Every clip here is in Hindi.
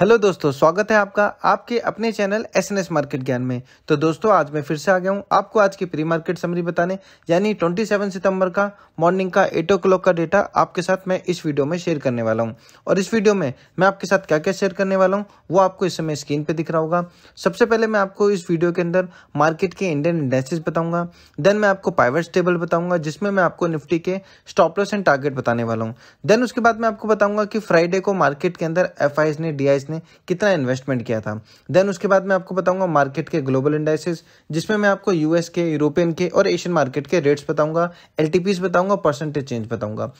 हेलो दोस्तों स्वागत है आपका आपके अपने channel S N S market Gyan में तो दोस्तों आज मैं फिर से आ गया हूँ आपको आज की प्री मार्केट समरी बताने यानी 27 सितंबर का मॉर्निंग का एट ओ क्लॉक का डेटा आपके साथ मैं इस वीडियो में शेयर करने वाला हूँ और इस वीडियो में मैं आपके साथ क्या क्या शेयर करने वाला हूँ वो आपको इस समय स्क्रीन पर दिख रहा होगा सबसे पहले मैं आपको इस वीडियो के अंदर मार्केट के इंडियन इंडेक्सेस बताऊंगा देन मैं आपको पाइवर्स टेबल बताऊंगा जिसमें मैं आपको निफ्टी के स्टॉपलस एंड टारगेट बताने वाला हूँ देन उसके बाद मैं आपको बताऊंगा कि फ्राइडे को मार्केट के अंदर एफ ने डी इसने कितना इन्वेस्टमेंट किया था देन उसके बाद मैं आपको बताऊंगा मार्केट के ग्लोबल इंडाइसिस जिसमें मैं आपको यूएस के यूरोपियन के और एशियन मार्केट के रेट्स बताऊंगा एल बताऊंगा परसेंटेज चेंज बताऊंगा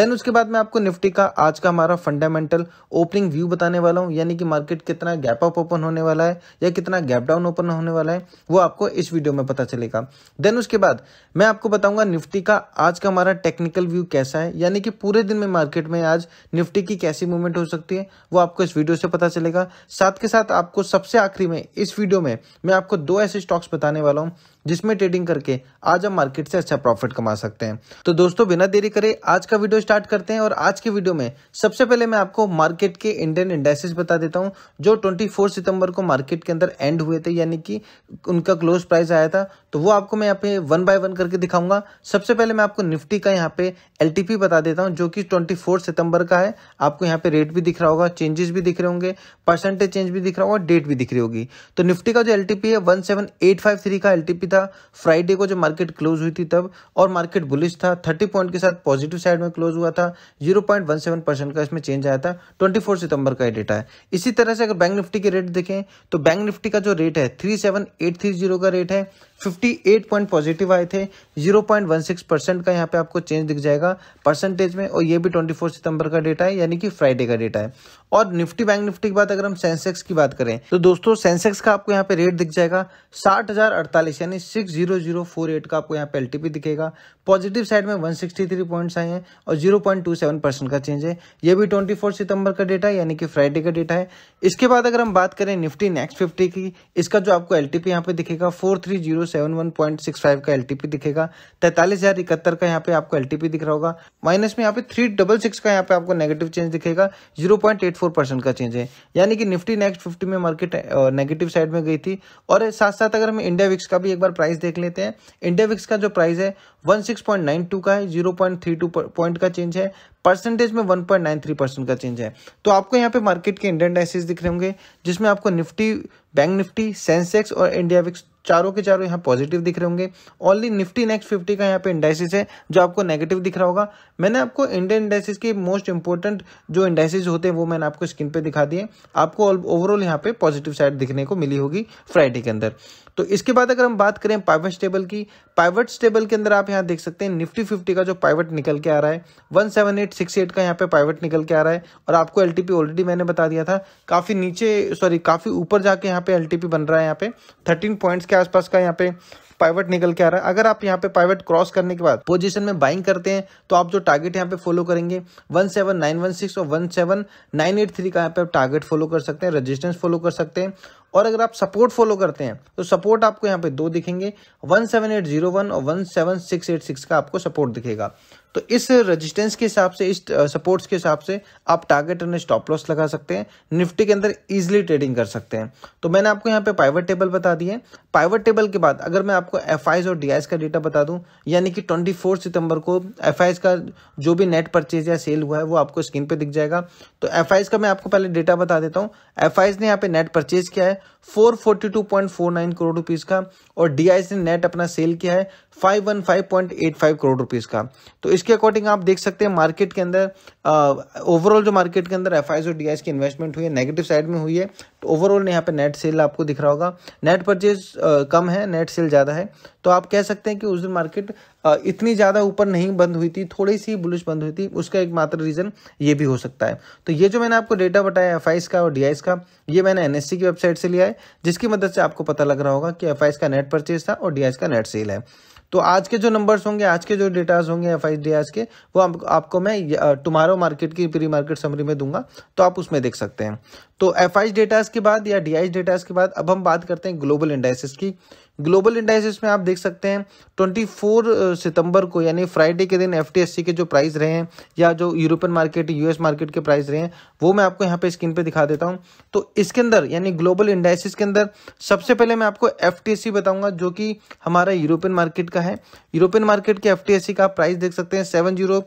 देन उसके बाद मैं आपको निफ्टी का आज का हमारा फंडामेंटल ओपनिंग व्यू बताने वाला हूँ यानी कि मार्केट कितना गैप अप ओपन होने वाला है या कितना गैप डाउन ओपन होने वाला है वो आपको इस वीडियो में पता चलेगा देन उसके बाद मैं आपको बताऊंगा निफ्टी का आज का हमारा टेक्निकल व्यू कैसा है यानी कि पूरे दिन में मार्केट में आज निफ्टी की कैसी मूवमेंट हो सकती है वो आपको इस वीडियो से पता पता चलेगा साथ के साथ आपको सबसे आखिरी में इस वीडियो में मैं आपको दो ऐसे स्टॉक्स बताने वाला हूँ जिसमें ट्रेडिंग करके आज हम मार्केट से अच्छा प्रॉफिट कमा सकते हैं तो दोस्तों बिना देरी करे आज का वीडियो स्टार्ट करते हैं और आज के वीडियो में सबसे पहले मैं आपको मार्केट के इंडियन इंडेक्सेस बता देता हूं जो 24 सितंबर को मार्केट के अंदर एंड हुए थे यानी कि उनका क्लोज प्राइस आया था तो वो आपको मैं यहाँ पे वन बाय वन करके दिखाऊंगा सबसे पहले मैं आपको निफ्टी का यहाँ पे एल बता देता हूँ जो कि ट्वेंटी सितंबर का है आपको यहाँ पे रेट भी दिख रहा होगा चेंजेस भी दिख रहे होंगे परसेंटेज चेंज भी दिख रहा होगा डेट भी दिख रही होगी तो निफ्टी का जो एल है वन का एल था फ्राइडे को जब मार्केट क्लोज हुई थी तब और मार्केट बुलिश था थर्टी पॉइंट के साथ पॉजिटिव साइड में क्लोज हुआ था zero point one seven percent का इसमें चेंज आया था ट्वेंटी फोर सितंबर का डेटा है इसी तरह से अगर बैंक निफ्टी के रेट देखें तो बैंक निफ्टी का जो रेट है थ्री का रेट है 58 पॉइंट पॉजिटिव आए थे 0.16 परसेंट का यहाँ पे आपको चेंज दिख जाएगा परसेंटेज में और ये भी 24 सितंबर का डेटा है यानी कि फ्राइडे का डेटा है और निफ्टी बैंक निफ्टी की बात अगर हम सेंसेक्स की बात करें तो दोस्तों सेंसेक्स का आपको यहाँ पे रेट दिख जाएगा साठ यानी सिक्स का आपको यहाँ पे एल दिखेगा पॉजिटिव साइड में वन पॉइंट्स आए हैं और जीरो परसेंट का चेंज है यह भी ट्वेंटी सितंबर का डेटा है यानी कि फ्राइडे का डेटा है इसके बाद अगर हम बात करें निफ्टी नेक्स्ट फिफ्टी की इसका जो आपको एल टी यहाँ पे दिखेगा फोर थ्री जीरो सेवन का एलटीपी दिखेगा तैतालीस हज़ार इकहत्तर का यहाँ पे आपको एलटीपी दिख रहा होगा माइनस में यहाँ पे थ्री डबल सिक्स का यहाँ पे आपको नेगेटिव चेंज दिखेगा zero point eight four percent का चेंज है यानी कि निफ्टी नेक्स्ट फिफ्टी में मार्केट नेगेटिव साइड में गई थी और साथ साथ अगर हम इंडिया विक्स का भी एक बार प्राइस देख लेते हैं इंडिया विक्स का जो प्राइस है वन का है जीरो पॉइंट का चेंज है परसेंटेज में 1.93 परसेंट का चेंज है तो आपको यहाँ पे मार्केट के इंडियन दिख रहे होंगे जिसमें आपको निफ्टी बैंक निफ्टी सेंसेक्स और इंडिया विक्स चारों के चारों यहाँ पॉजिटिव दिख रहे होंगे ओनली निफ्टी नेक्स्ट फिफ्टी का यहाँ पे इंडाइसिस है जो आपको नेगेटिव दिख रहा होगा मैंने आपको इंडियन इंडाइसिस के मोस्ट इंपॉर्टेंट जो इंडाइसिस होते हैं वो मैंने आपको स्क्रीन पे दिखा दिए आपको ओवरऑल यहाँ पे पॉजिटिव साइड दिखने को मिली होगी फ्राइडे के अंदर तो इसके बाद अगर हम बात करें पाइवट स्टेबल की पाइवट स्टेबल के अंदर आप यहाँ देख सकते हैं निफ्टी फिफ्टी का जो पाइवट निकल के आ रहा है वन एट सिक्स एट का यहाँ पे पाइवट निकल के आ रहा है और आपको एल ऑलरेडी मैंने बता दिया था काफ़ी नीचे सॉरी काफ़ी ऊपर जाके यहाँ पे एल बन रहा है यहाँ पे थर्टीन पॉइंट्स के आसपास का यहाँ पे पाइवट निकल के आ रहा है अगर आप यहाँ पे पाइवट क्रॉस करने के बाद पोजीशन में बाइंग करते हैं तो आप जो टारगेट यहाँ पे फॉलो करेंगे 17916 और 17983 का यहाँ पे आप टारगेट फॉलो कर सकते हैं रेजिस्टेंस फॉलो कर सकते हैं और अगर आप सपोर्ट फॉलो करते हैं तो सपोर्ट आपको यहाँ पे दो दिखेंगे वन और 17686 का आपको सपोर्ट दिखेगा तो इस रेजिस्टेंस के हिसाब से इस सपोर्ट्स के हिसाब से आप टारगेट एंड स्टॉप लॉस लगा सकते हैं निफ्टी के अंदर इजिली ट्रेडिंग कर सकते हैं तो मैंने आपको यहाँ पे पाइवट टेबल बता दिए पाइवट टेबल के बाद अगर मैं आपको एफ और डी का डेटा बता दूं यानी कि 24 सितंबर को एफ का जो भी नेट परचेज या सेल हुआ है वो आपको स्क्रीन पर दिख जाएगा तो एफ का मैं आपको पहले डेटा बता देता हूँ एफ ने यहाँ पे नेट परचेज किया है फोर करोड़ रुपीज का और डी ने नेट अपना सेल किया है फाइव करोड़ रुपीज का तो इसके अकॉर्डिंग आप देख सकते हैं मार्केट के अंदर ओवरऑल जो मार्केट के अंदर एफ और डी की इन्वेस्टमेंट हुई है नेगेटिव साइड में हुई है तो ओवरऑल यहाँ पे नेट सेल आपको दिख रहा होगा नेट परचेज कम है नेट सेल ज़्यादा है तो आप कह सकते हैं कि उस दिन मार्केट इतनी ज़्यादा ऊपर नहीं बंद हुई थी थोड़ी सी बुलिश बंद हुई थी उसका एक मात्र रीज़न ये भी हो सकता है तो ये जो मैंने आपको डेटा बताया एफ का और डी का ये मैंने एन e की वेबसाइट से लिया है जिसकी मदद से आपको पता लग रहा होगा कि एफ का नेट परचेज था और डी का नेट सेल है तो आज के जो नंबर्स होंगे आज के जो डेटाज होंगे एफ आई के वो आप, आपको मैं टुमारो मार्केट uh, की प्री मार्केट समरी में दूंगा तो आप उसमें देख सकते हैं तो एफ आई डेटास के बाद या डी आई डेटास के बाद अब हम बात करते हैं ग्लोबल इंडाइसिस की ग्लोबल इंडाइसिस में आप देख सकते हैं 24 सितंबर को यानी फ्राइडे के दिन एफ के जो प्राइस रहे हैं या जो यूरोपियन मार्केट यूएस मार्केट के प्राइस रहे हैं वो मैं आपको यहाँ पे स्क्रीन पे दिखा देता हूं तो इसके अंदर यानी ग्लोबल इंडाइसिस के अंदर सबसे पहले मैं आपको एफ बताऊंगा जो कि हमारा यूरोपियन मार्केट का है यूरोपियन मार्केट के एफ का आप प्राइस देख सकते हैं सेवन जीरो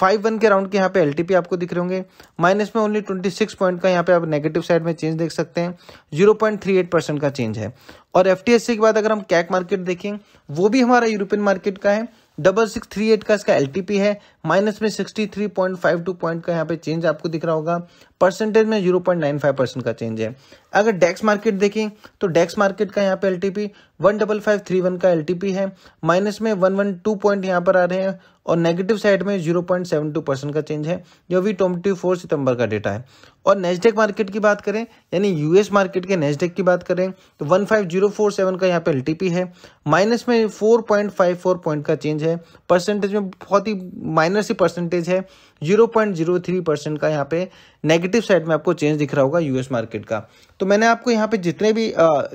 फाइव वन के राउंड के यहाँ पे एल आपको दिख रहे होंगे माइनस में ओनली ट्वेंटी सिक्स पॉइंट का यहाँ पे आप नेगेटिव नेगेटिव साइड में चेंज देख सकते हैं zero point three eight percent का चेंज है और एफ टी एस सी के बाद अगर हम कैक मार्केट देखें वो भी हमारा यूरोपियन मार्केट का है डबल सिक्स थ्री एट का इसका एल टी पी है माइनस में sixty three point five two point का यहाँ पे चेंज आपको दिख रहा होगा परसेंटेज में zero point nine five percent का चेंज है अगर डेक्स मार्केट देखें तो डेक्स मार्केट का यहाँ पे L one double five three one का एल है माइनस में वन वन टू पॉइंट यहाँ पर आ रहे हैं और नेगेटिव साइड में zero point seven two percent का चेंज है जो भी ट्वेंटी फोर सितंबर का डेटा है और नेस्डेक मार्केट की बात करें यानी यूएस मार्केट के नेस्डेक की बात करें तो one five zero four seven का यहाँ पे एलटीपी है माइनस में four point five four point का चेंज है परसेंटेज में बहुत ही माइनस ही परसेंटेज है zero point zero three percent का यहाँ पे नेगेटिव साइड में आपको चेंज दिख रहा होगा यूएस मार्केट का तो मैंने आपको यहाँ पे जितने भी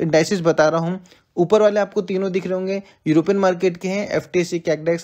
इंडाइसिस बता रहा हूँ ऊपर वाले आपको तीनों दिख रहे होंगे यूरोपियन मार्केट के हैं एफ टी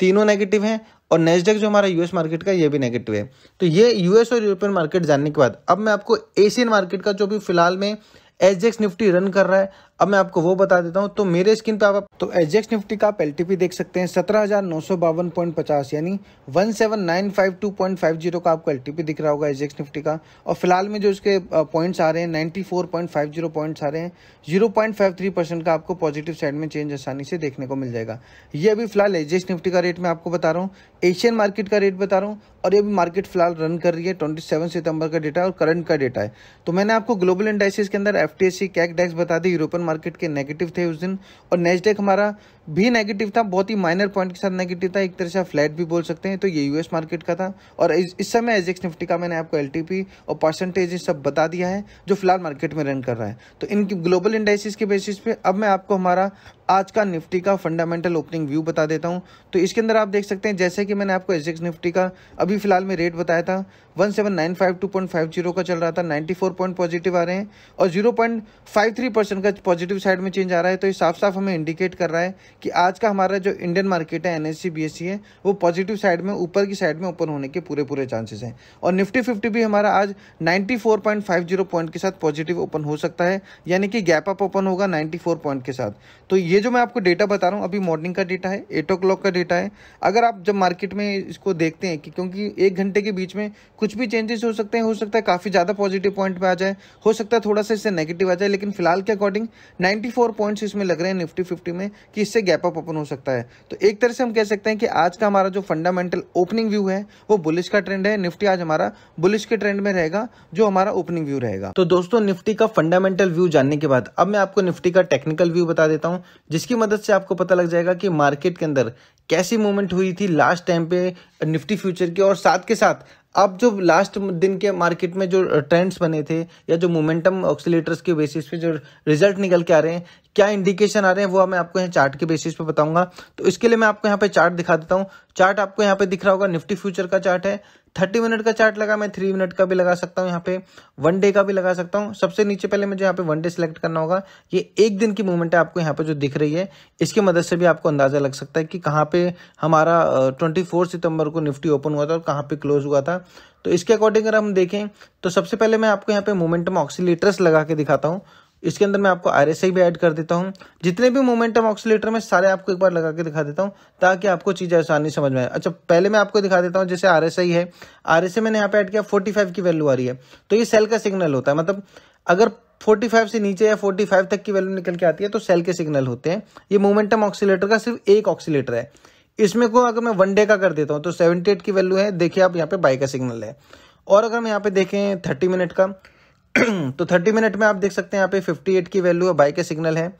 तीनों नेगेटिव हैं और नेस्डेक जो हमारा यूएस मार्केट का ये भी नेगेटिव है तो ये यूएस और यूरोपियन मार्केट जानने के बाद अब मैं आपको एशियन मार्केट का जो भी फिलहाल में एच निफ्टी रन कर रहा है अब मैं आपको वो बता देता हूँ तो मेरे स्किन पे आप तो एजेक्स निफ्टी का आप एल देख सकते हैं सत्रह यानी 17952.50 का आपको एल दिख रहा होगा एजेक्स निफ्टी का और फिलहाल में जो इसके पॉइंट्स आ रहे हैं 94.50 पॉइंट्स आ रहे हैं 0.53 परसेंट का आपको पॉजिटिव साइड में चेंज आसानी से देखने को मिल जाएगा ये अभी फिलहाल एजेक्स निफ्टी का रेट मैं आपको बता रहा हूँ एशियन मार्केट का रेट बता रहा हूँ और ये भी मार्केट फिलहाल रन कर रही है सेवन सितंबर का डेटा और करंट का डेटा है तो मैंने आपको ग्लोबल इंडाइसिस के अंदर एफ टी कैक डैक्स बता दी यूरोपन मार्केट के नेगेटिव थे उस दिन और नेस्टेक हमारा भी नेगेटिव था बहुत ही माइनर पॉइंट के साथ नेगेटिव था एक तरह से फ्लैट भी बोल सकते हैं तो ये यूएस मार्केट का था और इस, इस समय एजेक्स निफ्टी का मैंने आपको एल और परसेंटेज सब बता दिया है जो फिलहाल मार्केट में रन कर रहा है तो इन ग्लोबल इंडाइसिस के बेसिस पे अब मैं आपको हमारा आज का निफ्टी का फंडामेंटल ओपनिंग व्यू बता देता हूं तो इसके अंदर आप देख सकते हैं जैसे कि मैंने आपको एस निफ्टी का अभी फिलहाल में रेट बताया था 17952.50 का चल रहा था 94 पॉइंट पॉजिटिव आ रहे हैं और 0.53 परसेंट का पॉजिटिव साइड में चेंज आ रहा है तो ये साफ साफ हमें इंडिकेट कर रहा है कि आज का हमारा जो इंडियन मार्केट है एन एस e, e है वो पॉजिटिव साइड में ऊपर की साइड में ओपन होने के पूरे पूरे चांसेस हैं और निफ्टी फिफ्टी भी हमारा आज नाइन्टी पॉइंट के साथ पॉजिटिव ओपन हो सकता है यानी कि गैप अप ओपन होगा नाइन्टी पॉइंट के साथ तो ये ये जो मैं आपको डेटा बता रहा हूँ अभी मॉर्निंग का डेटा है एट ओ का डेटा है अगर आप जब मार्केट में इसको देखते हैं कि क्योंकि एक घंटे के बीच में कुछ भी चेंजेस हो सकते हैं हो सकता है काफ़ी ज़्यादा पॉजिटिव पॉइंट पे आ जाए हो सकता है थोड़ा सा इससे नेगेटिव आ जाए लेकिन फिलहाल के अकॉर्डिंग 94 पॉइंट्स इसमें लग रहे हैं निफ्टी फिफ्टी में कि इससे गैप अप ओपन हो सकता है तो एक तरह से हम कह सकते हैं कि आज का हमारा जो फंडामेंटल ओपनिंग व्यू है वो बुलिश का ट्रेंड है निफ्टी आज हमारा बुलिश के ट्रेंड में रहेगा जो हमारा ओपनिंग व्यू रहेगा तो दोस्तों निफ्टी का फंडामेंटल व्यू जानने के बाद अब मैं आपको निफ्टी का टेक्निकल व्यू बता देता हूँ जिसकी मदद से आपको पता लग जाएगा कि मार्केट के अंदर कैसी मूवमेंट हुई थी लास्ट टाइम पे निफ्टी फ्यूचर के और साथ के साथ अब जो लास्ट दिन के मार्केट में जो ट्रेंड्स बने थे या जो मोमेंटम ऑक्सीटर्स के बेसिस पे जो रिजल्ट निकल के आ रहे हैं क्या इंडिकेशन आ रहे हैं वो मैं आपको यहाँ चार्ट के बेसिस पे बताऊंगा तो इसके लिए मैं आपको यहाँ पे चार्ट दिखा देता हूँ चार्ट आपको यहाँ पे दिख रहा होगा निफ्टी फ्यूचर का चार्ट है थर्टी मिनट का चार्ट लगा मैं थ्री मिनट का भी लगा सकता हूँ यहाँ पे वन डे का भी लगा सकता हूँ सबसे नीचे पहले मुझे यहाँ पे वन डे सेलेक्ट करना होगा ये एक दिन की मूवमेंट है आपको यहाँ पे जो दिख रही है इसकी मदद से भी आपको अंदाजा लग सकता है कि कहाँ पे हमारा ट्वेंटी सितंबर को निफ्टी ओपन हुआ था और कहाँ पे क्लोज हुआ था तो इसके अकॉर्डिंग अगर हम देखें तो सबसे पहले मैं आपको यहाँ पे मोमेंटम लगा के दिखाता हूँ इसके अंदर मैं आपको आर भी ऐड कर देता हूँ जितने भी मोमेंटम ऑक्सीटर में सारे आपको एक बार लगा के दिखा देता हूँ ताकि आपको चीजें आसानी समझ में आए अच्छा पहले मैं आपको दिखा देता हूँ जैसे आर है आर मैंने यहाँ पे ऐड किया फोर्टी की वैल्यू आ रही है तो ये सेल का सिग्नल होता है मतलब अगर 45 से नीचे या 45 तक की वैल्यू निकल के आती है तो सेल के सिग्नल होते हैं ये मोमेंटम ऑक्सीटर का सिर्फ एक ऑक्सीटर है इसमें को अगर मैं वन डे का कर देता हूँ तो 78 की वैल्यू है देखिए आप यहाँ पे बाई का सिग्नल है और अगर हम यहाँ पे देखें 30 मिनट का तो थर्टी मिनट में आप देख सकते हैं यहाँ पे फिफ्टी एट की वैल्यू है बाई के सिग्नल है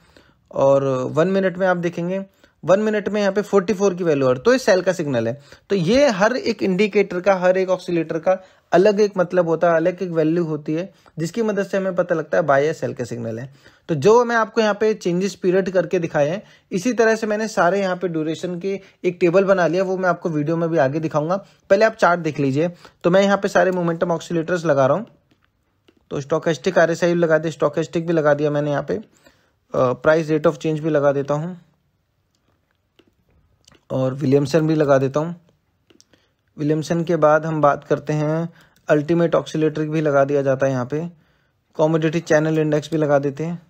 और वन मिनट में आप देखेंगे वन मिनट में यहाँ पे फोर्टी फोर की वैल्यू है तो ये सेल का सिग्नल है तो ये हर एक इंडिकेटर का हर एक ऑक्सीटर का अलग एक मतलब होता है अलग एक वैल्यू होती है जिसकी मदद से हमें पता लगता है बाय सेल का सिग्नल है तो जो मैं आपको यहाँ पे चेंजेस पीरियड करके दिखाए हैं इसी तरह से मैंने सारे यहाँ पे ड्यूरेशन के एक टेबल बना लिया वो मैं आपको वीडियो में भी आगे दिखाऊंगा पहले आप चार्ट देख लीजिए तो मैं यहाँ पे सारे मोमेंटम ऑक्सीटर्स लगा रहा हूँ तो स्टॉकेस्टिक आर एस आई लगा दे स्टॉकेस्टिक भी लगा दिया मैंने यहाँ पे प्राइस रेट ऑफ चेंज भी लगा देता हूँ और विलियमसन भी लगा देता हूँ विलियमसन के बाद हम बात करते हैं अल्टीमेट ऑक्सीटर भी लगा दिया जाता है यहाँ पे कॉमोडिटी चैनल इंडेक्स भी लगा देते हैं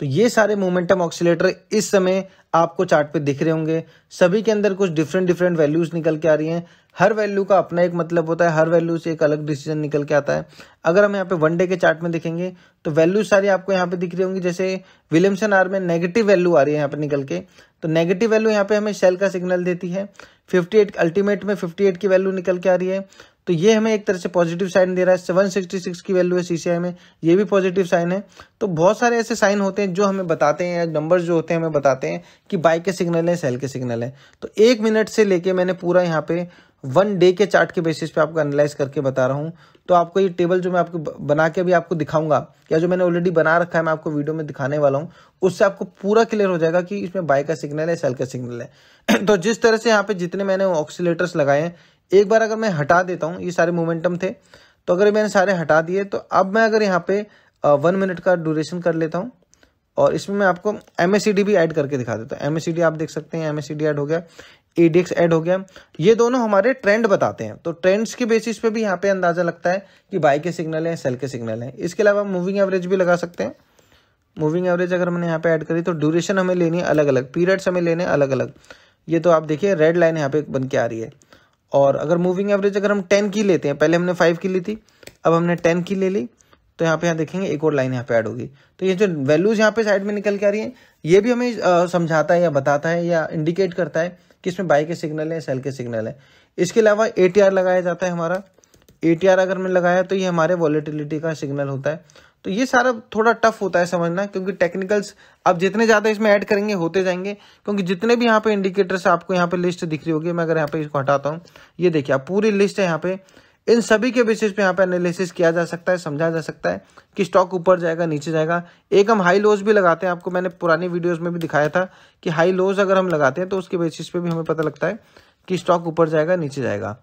तो ये सारे मोमेंटम ऑक्सीटर इस समय आपको चार्ट पे दिख रहे होंगे सभी के अंदर कुछ डिफरेंट डिफरेंट वैल्यूज़ निकल के आ रही हैं हर वैल्यू का अपना एक मतलब होता है हर वैल्यू से एक अलग डिसीजन निकल के आता है अगर हम यहाँ पे वन डे के चार्ट में देखेंगे तो वैल्यू सारी आपको यहाँ पे दिख रही होंगी जैसे विलियमसन आर में नेगेटिव वैल्यू आ रही है यहाँ पे निकल के तो नेगेटिव वैल्यू यहाँ पे हमें सेल का सिग्नल देती है 58 अल्टीमेट में 58 की वैल्यू निकल के आ रही है तो ये हमें एक तरह से पॉजिटिव साइन दे रहा है सेवन सिक्सटी सिक्स की वैल्यू है सीसीआई में ये भी पॉजिटिव साइन है तो बहुत सारे ऐसे साइन होते हैं जो हमें बताते हैं या नंबर्स जो होते हैं हमें बताते हैं कि बाइक के सिग्नल हैं सेल के सिग्नल हैं तो एक मिनट से लेके मैंने पूरा यहाँ पे वन डे के चार्ट के बेसिस पे आपको एनालाइज करके बता रहा हूँ तो आपको ये टेबल जो मैं आपको बना के अभी आपको दिखाऊंगा या जो मैंने ऑलरेडी बना रखा है मैं आपको वीडियो में दिखाने वाला हूँ उससे आपको पूरा क्लियर हो जाएगा कि इसमें बाइक का सिग्नल है सेल का सिग्नल है तो जिस तरह से यहाँ पे जितने मैंने ऑक्सीटर्स लगाए हैं एक बार अगर मैं हटा देता हूँ ये सारे मोमेंटम थे तो अगर मैंने सारे हटा दिए तो अब मैं अगर यहाँ पे वन मिनट का ड्यूरेशन कर लेता हूँ और इसमें मैं आपको एम भी ऐड करके दिखा देता हूँ एम आप देख सकते हैं एम ऐड हो गया ए ऐड हो गया ये दोनों हमारे ट्रेंड बताते हैं तो ट्रेंड्स के बेसिस पे भी यहाँ पे अंदाज़ा लगता है कि बाई के सिग्नल हैं सेल के सिग्नल हैं इसके अलावा मूविंग एवरेज भी लगा सकते हैं मूविंग एवरेज अगर मैंने यहाँ पे ऐड करी तो ड्यूरेशन हमें लेनी है अलग अलग पीरियड्स हमें लेने अलग अलग ये तो आप देखिए रेड लाइन यहाँ पे बन के आ रही है और अगर मूविंग एवरेज अगर हम टेन की लेते हैं पहले हमने फाइव की ली थी अब हमने टेन की ले ली तो यहाँ पे यहाँ देखेंगे एक और लाइन यहाँ पे ऐड होगी तो ये जो वैल्यूज यहाँ पे साइड में निकल के आ रही है ये भी हमें समझाता है या बताता है या इंडिकेट करता है कि इसमें बाई के सिग्नल है सेल के सिग्नल है इसके अलावा ए लगाया जाता है हमारा ए अगर हमने लगाया तो ये हमारे वॉलिटिलिटी का सिग्नल होता है तो ये सारा थोड़ा टफ होता है समझना क्योंकि टेक्निकल्स आप जितने ज़्यादा इसमें ऐड करेंगे होते जाएंगे क्योंकि जितने भी यहाँ पे इंडिकेटर्स आपको यहाँ पे लिस्ट दिख रही होगी मैं अगर यहाँ पे इसको हटाता हूँ ये देखिए आप पूरी लिस्ट है यहाँ पे इन सभी के बेसिस पे यहाँ पे एनालिसिस किया जा सकता है समझा जा सकता है कि स्टॉक ऊपर जाएगा नीचे जाएगा एक हम हाई लोज भी लगाते हैं आपको मैंने पुरानी वीडियोज में भी दिखाया था कि हाई लोज अगर हम लगाते हैं तो उसके बेसिस पे भी हमें पता लगता है कि स्टॉक ऊपर जाएगा नीचे जाएगा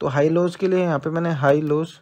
तो हाई लोज के लिए यहाँ पे मैंने हाई लोज़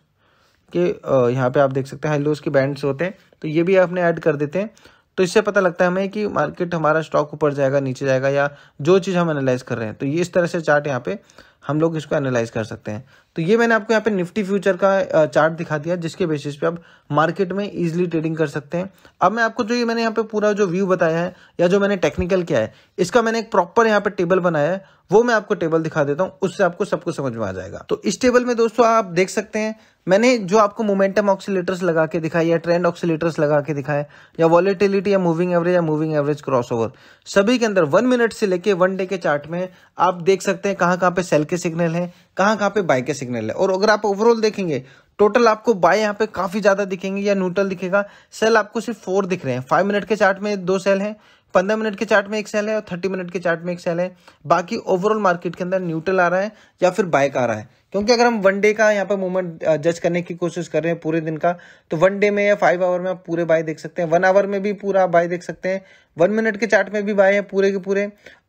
के यहाँ पे आप देख सकते हैं हाई लोज के बैंड्स होते हैं तो ये भी आपने ऐड कर देते हैं तो इससे पता लगता है हमें कि मार्केट हमारा स्टॉक ऊपर जाएगा नीचे जाएगा या जो चीज़ हम एनालाइज कर रहे हैं तो ये इस तरह से चार्ट यहाँ पे हम लोग इसको एनालाइज कर सकते हैं तो ये मैंने आपको यहाँ पे निफ्टी फ्यूचर का चार्ट दिखा दिया जिसके बेसिस पे आप मार्केट में इजीली ट्रेडिंग कर सकते हैं अब मैं आपको जो ये मैंने यहाँ पे पूरा जो व्यू बताया है या जो मैंने टेक्निकल किया है इसका मैंने एक प्रॉपर यहाँ पे टेबल बनाया है वो मैं आपको टेबल दिखा देता हूँ उससे आपको सबको समझ में आ जाएगा तो इस टेबल में दोस्तों आप देख सकते हैं मैंने जो आपको मोमेंटम ऑक्सीटर्स लगा के दिखाया या ट्रेंड ऑक्सीटर्स लगा के दिखाया या वॉलिटिलिटी या मूविंग एवरेज या मूविंग एवरेज क्रॉसओवर सभी के अंदर वन मिनट से लेके वन डे के चार्ट में आप देख सकते हैं कहाँ कहां पे सेल के सिग्नल है कहां कहाँ पे बाय के सिग्नल है और अगर आप ओवरऑल देखेंगे टोटल आपको बाय यहाँ पे काफी ज्यादा दिखेंगे या न्यूट्रल दिखेगा सेल आपको सिर्फ फोर दिख रहे हैं फाइव मिनट के चार्ट में दो सेल है पंद्रह मिनट के चार्ट में एक सेल है और थर्टी मिनट के चार्ट में एक सेल है बाकी ओवरऑल मार्केट के अंदर न्यूट्रल आ रहा है या फिर बाइक आ रहा है क्योंकि अगर हम वन डे का यहाँ पर मूवमेंट जज करने की कोशिश कर रहे हैं पूरे दिन का तो वन डे में या फाइव आवर में आप पूरे बाय देख सकते हैं वन आवर में भी पूरा आप बाय देख सकते हैं वन मिनट के चार्ट में भी बाय है पूरे के पूरे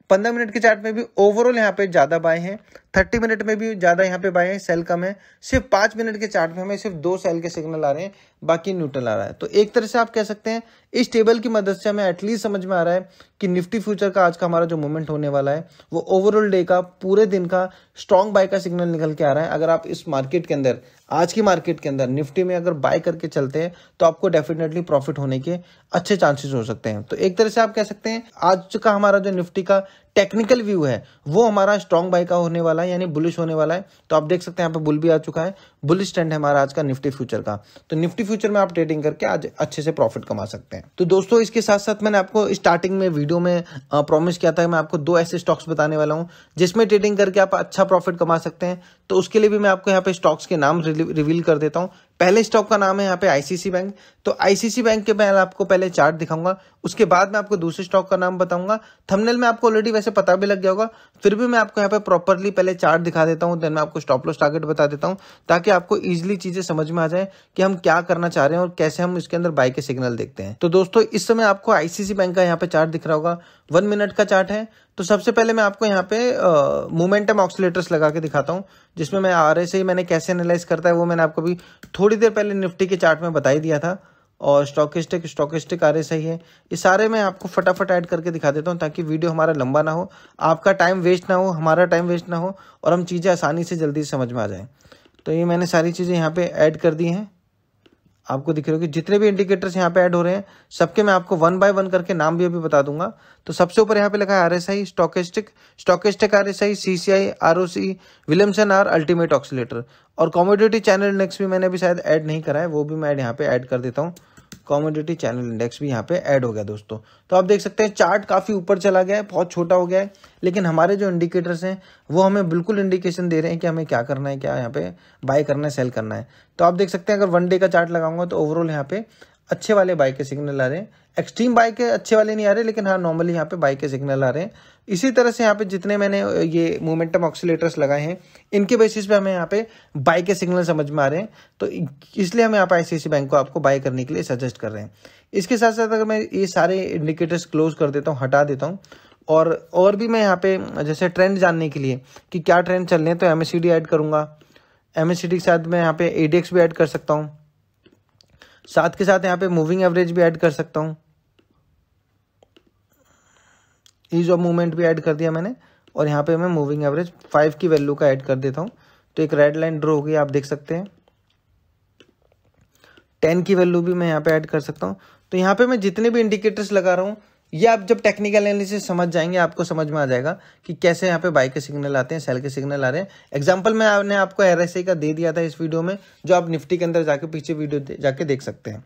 पंद्रह मिनट के चार्ट में भी ओवरऑल यहाँ पे ज़्यादा बाय हैं 30 मिनट में भी ज़्यादा यहाँ पे बाय है सेल कम है सिर्फ पाँच मिनट के चार्ट में हमें सिर्फ दो सेल के सिग्नल आ रहे हैं बाकी न्यूट्रल आ रहा है तो एक तरह से आप कह सकते हैं इस टेबल की मदद से हमें एटलीस्ट समझ में आ रहा है कि निफ्टी फ्यूचर का आज का हमारा जो मूवमेंट होने वाला है वो ओवरऑल डे का पूरे दिन का स्ट्रॉन्ग बाय का सिग्नल निकल के आ रहा है अगर आप इस मार्केट के अंदर आज की मार्केट के अंदर निफ्टी में अगर बाय करके चलते हैं तो आपको डेफिनेटली प्रॉफिट होने के अच्छे चांसेस हो सकते हैं तो एक तरह से आप कह सकते हैं आज का हमारा जो निफ्टी का टेक्निकल व्यू है वो हमारा स्ट्रॉन्ग बाय का होने वाला है यानी बुलिश होने वाला है तो आप देख सकते हैं यहाँ पे बुल भी आ चुका है बुलिश ट्रेंड है हमारा आज का निफ्टी फ्यूचर का तो निफ्टी फ्यूचर में आप ट्रेडिंग करके आज अच्छे से प्रॉफिट कमा सकते हैं तो दोस्तों इसके साथ साथ मैंने आपको स्टार्टिंग में वीडियो में प्रॉमिस किया था मैं आपको दो ऐसे स्टॉक्स बताने वाला हूँ जिसमें ट्रेडिंग करके आप अच्छा प्रॉफिट कमा सकते हैं तो उसके लिए भी मैं आपको यहाँ पे स्टॉक्स के नाम रिवील कर देता हूँ पहले स्टॉक का नाम है यहाँ पे आईसीसी बैंक तो आईसीसी बैंक के मैं आपको पहले चार्ट दिखाऊंगा उसके बाद मैं आपको दूसरे स्टॉक का नाम बताऊंगा थंबनेल में आपको ऑलरेडी वैसे पता भी लग गया होगा फिर भी मैं आपको यहाँ पे प्रॉपरली पहले चार्ट दिखा देता हूँ देन मैं आपको स्टॉप लॉस टारगेट बता देता हूँ ताकि आपको ईजिली चीजें समझ में आ जाए कि हम क्या करना चाह रहे हैं और कैसे हम इसके अंदर बाई के सिग्नल देखते हैं तो दोस्तों इस समय आपको आईसीसी बैंक का यहाँ पे चार्ट दिख रहा होगा वन मिनट का चार्ट है तो सबसे पहले मैं आपको यहाँ पे मोमेंटम ऑक्सीटर्स लगा के दिखाता हूँ जिसमें मैं आर से ही मैंने कैसे एनालाइज करता है वो मैंने आपको भी थोड़ी देर पहले निफ्टी के चार्ट में बताई दिया था और stochastic stochastic R S I है ये सारे मैं आपको फटाफट ऐड करके दिखा देता हूँ ताकि वीडियो हमारा लंबा ना हो आपका टाइम वेस्ट ना हो हमारा टाइम वेस्ट ना हो और हम चीज़ें आसानी से जल्दी समझ में आ जाएँ तो ये मैंने सारी चीज़ें यहाँ पर ऐड कर दी हैं आपको दिख रहे हो कि जितने भी इंडिकेटर्स यहाँ पे ऐड हो रहे हैं सबके मैं आपको वन बाय वन करके नाम भी अभी बता दूंगा तो सबसे ऊपर यहाँ पे लिखा है R S I stochastic stochastic R S I C C I R O C Williamson R ultimate oscillator और कॉमोडिटी चैनल नेक्स्ट भी मैंने अभी शायद ऐड नहीं करा है वो भी मैं यहाँ पे ऐड कर देता हूँ कॉमोडिटी चैनल इंडेक्स भी यहाँ पे ऐड हो गया दोस्तों तो आप देख सकते हैं चार्ट काफ़ी ऊपर चला गया है बहुत छोटा हो गया है लेकिन हमारे जो इंडिकेटर्स हैं वो हमें बिल्कुल इंडिकेशन दे रहे हैं कि हमें क्या करना है क्या यहाँ पे बाय करना है सेल करना है तो आप देख सकते हैं अगर वन डे का चार्ट लगाऊंगा तो ओवरऑल यहाँ पे अच्छे वाले बाइक के सिग्नल आ रहे हैं एक्सट्रीम बाइक के अच्छे वाले नहीं आ रहे लेकिन हाँ नॉर्मली यहाँ पे बाइक के सिग्नल आ रहे हैं इसी तरह से यहाँ पे जितने मैंने ये मोमेंटम ऑक्सीटर्स लगाए हैं इनके बेसिस पे हमें यहाँ पे बाइक के सिग्नल समझ में आ रहे हैं तो इसलिए हम यहाँ पे आई बैंक को आपको बाय करने के लिए सजेस्ट कर रहे हैं इसके साथ साथ अगर मैं ये सारे इंडिकेटर्स क्लोज कर देता हूँ हटा देता हूँ और और भी मैं यहाँ पे जैसे ट्रेंड जानने के लिए कि क्या ट्रेंड चल रहे हैं तो M S C D add करूँगा एम डी के साथ मैं यहाँ पे ए भी ऐड कर सकता हूँ साथ के साथ यहाँ पे मूविंग एवरेज भी ऐड कर सकता हूँ ईज ऑफ मूवमेंट भी ऐड कर दिया मैंने और यहाँ पे मैं मूविंग एवरेज फाइव की वैल्यू का ऐड कर देता हूँ तो एक रेड लाइन ड्रॉ होगी आप देख सकते हैं टेन की वैल्यू भी मैं यहाँ पे ऐड कर सकता हूँ तो यहाँ पे मैं जितने भी इंडिकेटर्स लगा रहा हूँ ये आप जब टेक्निकल एनालिसिस समझ जाएंगे आपको समझ में आ जाएगा कि कैसे यहाँ पे बाई के सिग्नल आते हैं सेल के सिग्नल आ रहे हैं एग्जाम्पल आपने आपको एर का दे दिया था इस वीडियो में जो आप निफ्टी के अंदर जाके पीछे वीडियो जाके देख सकते हैं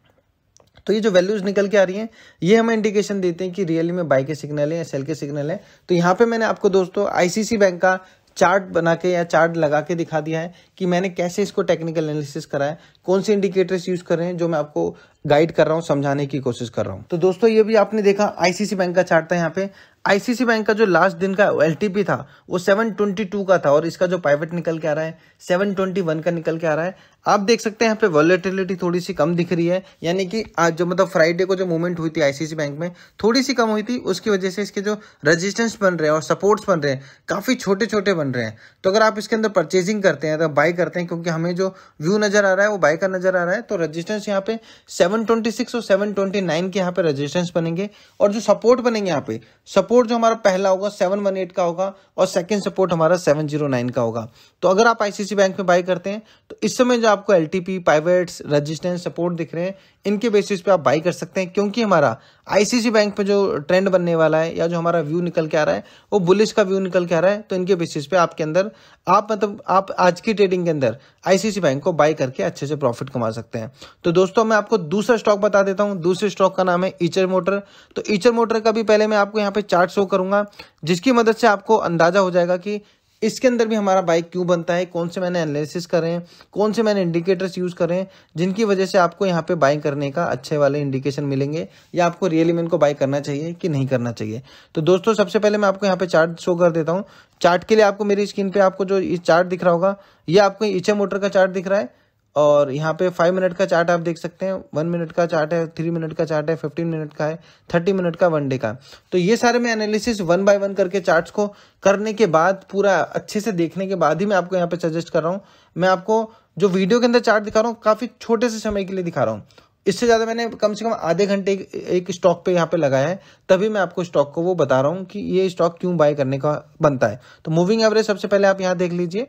तो ये जो वैल्यूज निकल के आ रही हैं ये हमें इंडिकेशन देते हैं कि रियली में बाई के सिग्नल है या सेल के सिग्नल है तो यहाँ पे मैंने आपको दोस्तों आईसीसी बैंक का चार्ट बना के या चार्ट लगा के दिखा दिया है कि मैंने कैसे इसको टेक्निकल एनालिसिस करा है कौन से इंडिकेटर्स यूज कर रहे हैं जो मैं आपको गाइड कर रहा हूँ समझाने की कोशिश कर रहा हूँ तो दोस्तों ये भी आपने देखा आईसीसी बैंक का चार्ट था यहाँ पे आईसीसी बैंक का जो लास्ट दिन का एल था वो 722 का था और इसका जो प्राइवेट निकल के आ रहा है 721 का निकल के आ रहा है आप देख सकते हैं यहाँ पे वॉलेटिलिटी थोड़ी सी कम दिख रही है यानी कि आज जो मतलब फ्राइडे को जो मूवमेंट हुई थी आईसीसी बैंक में थोड़ी सी कम हुई थी उसकी वजह से इसके जो रजिस्टेंस बन रहे हैं और सपोर्ट्स बन रहे हैं काफ़ी छोटे छोटे बन रहे हैं तो अगर आप इसके अंदर परचेजिंग करते हैं तो बाय बाई करते हैं क्योंकि हमें जो व्यू नजर आ रहा है वो बाई का नजर आ रहा है तो रजिस्टेंस यहाँ पे 726 और 729 के यहाँ पे रजिस्टेंस बनेंगे और जो सपोर्ट बनेंगे यहाँ पे सपोर्ट जो हमारा पहला होगा 718 का होगा और सेकेंड सपोर्ट हमारा 709 का होगा तो अगर आप आईसीसी बैंक में बाई करते हैं तो इस समय जो आपको L T pivots resistance support दिख रहे हैं इनके बेसिस पे आप बाई कर सकते हैं क्योंकि हमारा आईसीसी बैंक में जो ट्रेंड बनने वाला है या जो हमारा व्यू निकल के आ रहा है वो बुलिश का व्यू निकल के आ रहा है तो इनके बेसिस पे आपके अंदर आप मतलब आप आज की ट्रेडिंग के अंदर आईसीसी बैंक को बाई करके अच्छे से प्रॉफिट कमा सकते हैं तो दोस्तों मैं आपको दूसरा स्टॉक बता देता हूँ दूसरे स्टॉक का नाम है ईचर मोटर तो ईचर मोटर का भी पहले मैं आपको यहाँ पे चार्ट शो करूंगा जिसकी मदद से आपको अंदाजा हो जाएगा कि इसके अंदर भी हमारा बाइक क्यों बनता है कौन से मैंने एनालिसिस करें हैं कौन से मैंने इंडिकेटर्स यूज़ करें हैं जिनकी वजह से आपको यहाँ पे बाइक करने का अच्छे वाले इंडिकेशन मिलेंगे या आपको रियली में इनको बाइक करना चाहिए कि नहीं करना चाहिए तो दोस्तों सबसे पहले मैं आपको यहाँ पे चार्ट शो कर देता हूँ चार्ट के लिए आपको मेरी स्क्रीन पर आपको जो चार्ट दिख रहा होगा ये आपको इचे मोटर का चार्ट दिख रहा है और यहाँ पे फाइव मिनट का चार्ट आप देख सकते हैं वन मिनट का चार्ट है थ्री मिनट का चार्ट है फिफ्टीन मिनट का है थर्टी मिनट का वन डे का तो ये सारे मैं एनालिसिस वन बाय वन करके चार्ट्स को करने के बाद पूरा अच्छे से देखने के बाद ही मैं आपको यहाँ पे सजेस्ट कर रहा हूँ मैं आपको जो वीडियो के अंदर चार्ट दिखा रहा हूँ काफ़ी छोटे से समय के लिए दिखा रहा हूँ इससे ज़्यादा मैंने कम से कम आधे घंटे एक स्टॉक पे यहाँ पे लगाया है तभी मैं आपको स्टॉक को वो बता रहा हूँ कि ये स्टॉक क्यों बाय करने का बनता है तो मूविंग एवरेज सबसे पहले आप यहाँ देख लीजिए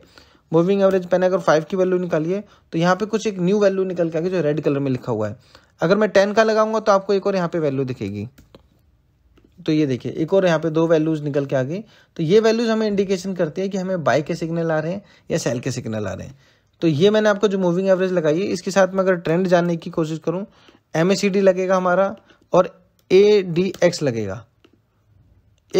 मूविंग एवरेज पहने अगर फाइव की वैल्यू निकालिए तो यहाँ पे कुछ एक न्यू वैल्यू निकल के आगे जो रेड कलर में लिखा हुआ है अगर मैं टेन का लगाऊंगा तो आपको एक और यहाँ पे वैल्यू दिखेगी तो ये देखिए एक और यहाँ पे दो वैल्यूज निकल के आ गई तो ये वैल्यूज हमें इंडिकेशन करती है कि हमें बाई के सिग्नल आ रहे हैं या सेल के सिग्नल आ रहे हैं तो ये मैंने आपको जो मूविंग एवरेज लगाई है इसके साथ में अगर ट्रेंड जानने की कोशिश करूँ एम लगेगा हमारा और ए डी एक्स लगेगा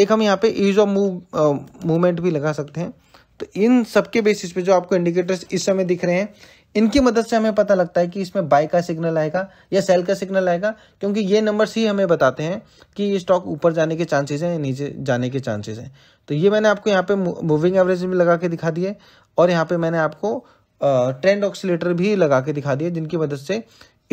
एक हम यहाँ पे ईज ऑफ मूव मूवमेंट भी लगा सकते हैं तो इन सबके बेसिस पे जो आपको इंडिकेटर्स इस समय दिख रहे हैं इनकी मदद से हमें पता लगता है कि इसमें बाय का सिग्नल आएगा या सेल का सिग्नल आएगा क्योंकि ये नंबर्स ही हमें बताते हैं कि ये स्टॉक ऊपर जाने के चांसेस हैं नीचे जाने के चांसेस हैं तो ये मैंने आपको यहाँ पे मूविंग एवरेज भी लगा के दिखा दिए और यहाँ पे मैंने आपको ट्रेंड ऑक्सीटर भी लगा के दिखा दिए जिनकी मदद से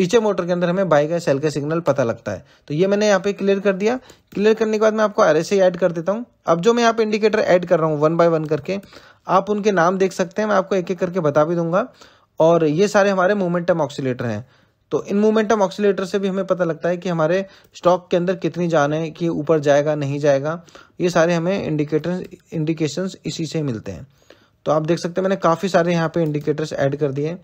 ईचे मोटर के अंदर हमें बाई का सेल का सिग्नल पता लगता है तो ये मैंने यहाँ पे क्लियर कर दिया क्लियर करने के बाद मैं आपको आर एस ऐड कर देता हूँ अब जो मैं यहाँ पे इंडिकेटर ऐड कर रहा हूँ वन बाय वन करके आप उनके नाम देख सकते हैं मैं आपको एक एक करके बता भी दूंगा और ये सारे हमारे मोमेंटम ऑक्सीटर हैं तो इन मोमेंटम ऑक्सीटर से भी हमें पता लगता है कि हमारे स्टॉक के अंदर कितनी जान है कि ऊपर जाएगा नहीं जाएगा ये सारे हमें इंडिकेटर इंडिकेशन इसी से मिलते हैं तो आप देख सकते हैं मैंने काफ़ी सारे यहाँ पे इंडिकेटर्स ऐड कर दिए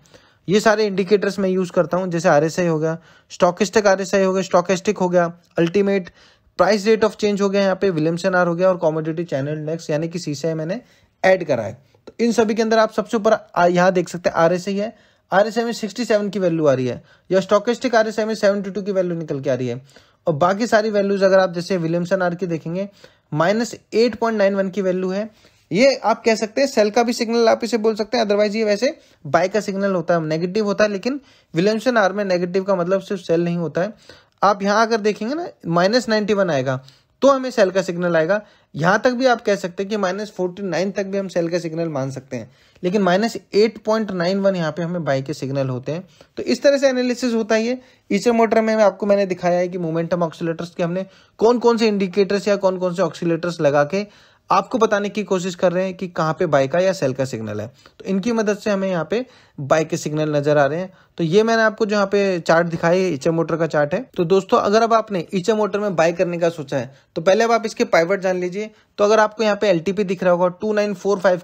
ये सारे इंडिकेटर्स मैं यूज़ करता हूँ जैसे आर हो गया स्टॉकिस्टिक आर हो गया स्टॉकिस्टिक हो गया ultimate price rate of change हो गया यहाँ पे विलियमसन आर हो गया और कॉमोडिटी चैनल इंडेक्स यानी कि सीसे मैंने ऐड करा है तो इन सभी के अंदर आप सबसे ऊपर यहाँ देख सकते हैं आर है आर में सिक्सटी सेवन की वैल्यू आ रही है या स्टॉकिस्टिक आर में सेवेंटी टू की वैल्यू निकल के आ रही है और बाकी सारी वैल्यूज अगर आप जैसे विलियमसन आर की देखेंगे minus eight point nine one की वैल्यू है ये आप कह सकते हैं सेल का भी सिग्नल आप इसे बोल सकते हैं अदरवाइज ये वैसे बाय का सिग्नल होता है नेगेटिव होता है लेकिन विलियमसन आर में नेगेटिव का मतलब सिर्फ सेल नहीं होता है आप यहाँ अगर देखेंगे ना माइनस नाइनटी वन आएगा तो हमें सेल का सिग्नल आएगा यहां तक भी आप कह सकते हैं कि माइनस फोर्टी नाइन तक भी हम सेल का सिग्नल मान सकते हैं लेकिन minus eight point nine one यहाँ पे हमें बाई के सिग्नल होते हैं तो इस तरह से एनालिसिस होता है इसे मोटर में आपको मैंने दिखाया है कि मोमेंटम ऑक्सीटर्स के हमने कौन कौन से इंडिकेटर्स या कौन कौन से ऑक्सीटर्स लगा के आपको बताने की कोशिश कर रहे हैं कि कहां पे बाइक का या सेल का सिग्नल है तो इनकी मदद से हमें यहाँ पे बाइक के सिग्नल नजर आ रहे हैं तो ये मैंने आपको जो यहाँ पे चार्ट दिखाई है इचे मोटर का चार्ट है तो दोस्तों अगर अब आपने इचे मोटर में बाय करने का सोचा है तो पहले अब आप इसके पाइवट जान लीजिए तो अगर आपको यहाँ पे एल दिख रहा होगा टू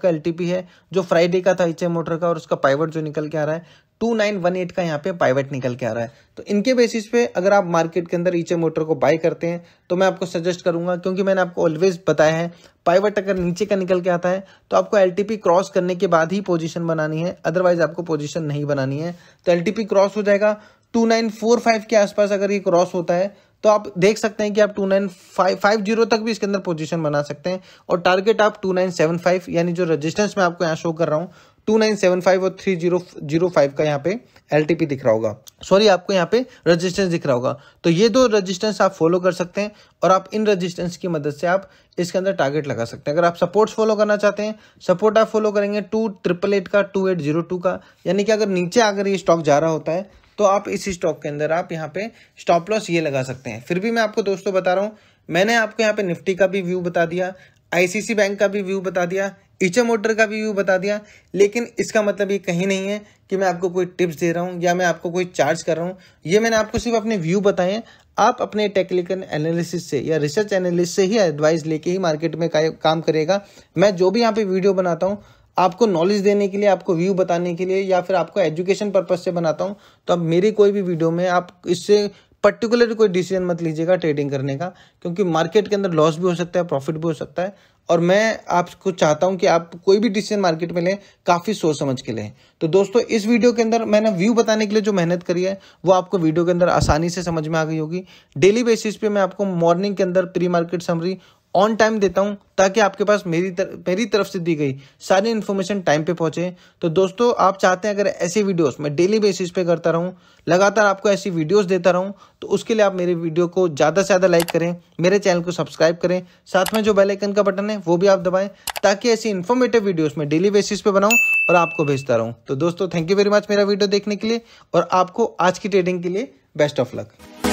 का एल है जो फ्राइडे का था इचे मोटर का और उसका पाइवट जो निकल के आ रहा है टू नाइन वन एट का यहाँ पे पाइवेट निकल के आ रहा है तो इनके बेसिस पे अगर आप मार्केट के अंदर ईचे मोटर को बाय करते हैं तो मैं आपको सजेस्ट करूंगा क्योंकि मैंने आपको ऑलवेज बताया है पाइवेट अगर नीचे का निकल के आता है तो आपको एल क्रॉस करने के बाद ही पोजीशन बनानी है अदरवाइज आपको पोजिशन नहीं बनानी है तो एल क्रॉस हो जाएगा टू के आसपास अगर ये क्रॉस होता है तो आप देख सकते हैं कि आप 2950 तक भी इसके अंदर पोजीशन बना सकते हैं और टारगेट आप 2975 यानी जो रेजिस्टेंस मैं आपको यहाँ शो कर रहा हूँ टू नाइन सेवन फाइव और थ्री जीरो जीरो फाइव का यहाँ पे एल दिख रहा होगा सॉरी आपको यहाँ पे रजिस्टेंस दिख रहा होगा तो ये दो रजिस्टेंस आप फॉलो कर सकते हैं और आप इन रजिस्टेंस की मदद से आप इसके अंदर टारगेट लगा सकते हैं अगर आप सपोर्ट्स फॉलो करना चाहते हैं सपोर्ट आप फॉलो करेंगे टू ट्रिपल एट का टू एट जीरो टू का यानी कि अगर नीचे अगर ये स्टॉक जा रहा होता है तो आप इस स्टॉक के अंदर आप यहाँ पे स्टॉप लॉस ये लगा सकते हैं फिर भी मैं आपको दोस्तों बता रहा हूँ मैंने आपको यहाँ पे निफ्टी का भी व्यू बता दिया आईसीसी बैंक का भी व्यू बता दिया इचे मोटर का भी व्यू बता दिया लेकिन इसका मतलब ये कहीं नहीं है कि मैं आपको कोई टिप्स दे रहा हूँ या मैं आपको कोई चार्ज कर रहा हूँ ये मैंने आपको सिर्फ अपने व्यू बताए हैं आप अपने टेक्निकल एनालिसिस से या रिसर्च एनालिस से ही एडवाइस लेके ही मार्केट में काम करेगा मैं जो भी यहाँ पे वीडियो बनाता हूँ आपको नॉलेज देने के लिए आपको व्यू बताने के लिए या फिर आपको एजुकेशन पर्पज से बनाता हूँ तो आप मेरी कोई भी वीडियो में आप इससे पर्टिकुलर कोई डिसीजन मत लीजिएगा ट्रेडिंग करने का क्योंकि मार्केट के अंदर लॉस भी हो सकता है प्रॉफिट भी हो सकता है और मैं आपको चाहता हूं कि आप कोई भी डिसीजन मार्केट में लें काफ़ी सोच समझ के लें तो दोस्तों इस वीडियो के अंदर मैंने व्यू बताने के लिए जो मेहनत करी है वो आपको वीडियो के अंदर आसानी से समझ में आ गई होगी डेली बेसिस पे मैं आपको मॉर्निंग के अंदर pre market summary on time देता हूँ ताकि आपके पास मेरी तर, मेरी तरफ से दी गई सारी इन्फॉर्मेशन टाइम पे पहुँचे तो दोस्तों आप चाहते हैं अगर ऐसी वीडियोस मैं डेली बेसिस पे करता रहूँ लगातार आपको ऐसी वीडियोस देता रहूँ तो उसके लिए आप मेरे वीडियो को ज़्यादा से ज़्यादा लाइक करें मेरे चैनल को सब्सक्राइब करें साथ में जो बेलाइकन का बटन है वो भी आप दबाएँ ताकि ऐसी इन्फॉर्मेटिव वीडियोज़ मैं डेली बेसिस पर बनाऊँ और आपको भेजता रहूँ तो दोस्तों थैंक यू वेरी मच मेरा वीडियो देखने के लिए और आपको आज की ट्रेडिंग के लिए बेस्ट ऑफ लक